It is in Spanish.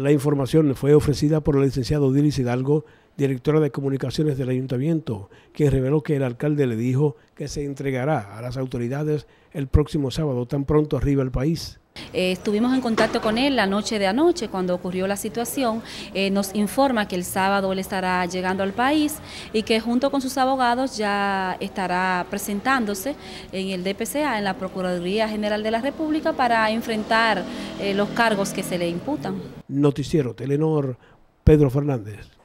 La información fue ofrecida por el licenciado Dilis Hidalgo, directora de comunicaciones del ayuntamiento, quien reveló que el alcalde le dijo que se entregará a las autoridades el próximo sábado tan pronto arriba el país. Eh, estuvimos en contacto con él la noche de anoche cuando ocurrió la situación. Eh, nos informa que el sábado él estará llegando al país y que junto con sus abogados ya estará presentándose en el DPCA, en la Procuraduría General de la República, para enfrentar eh, los cargos que se le imputan. Noticiero Telenor, Pedro Fernández.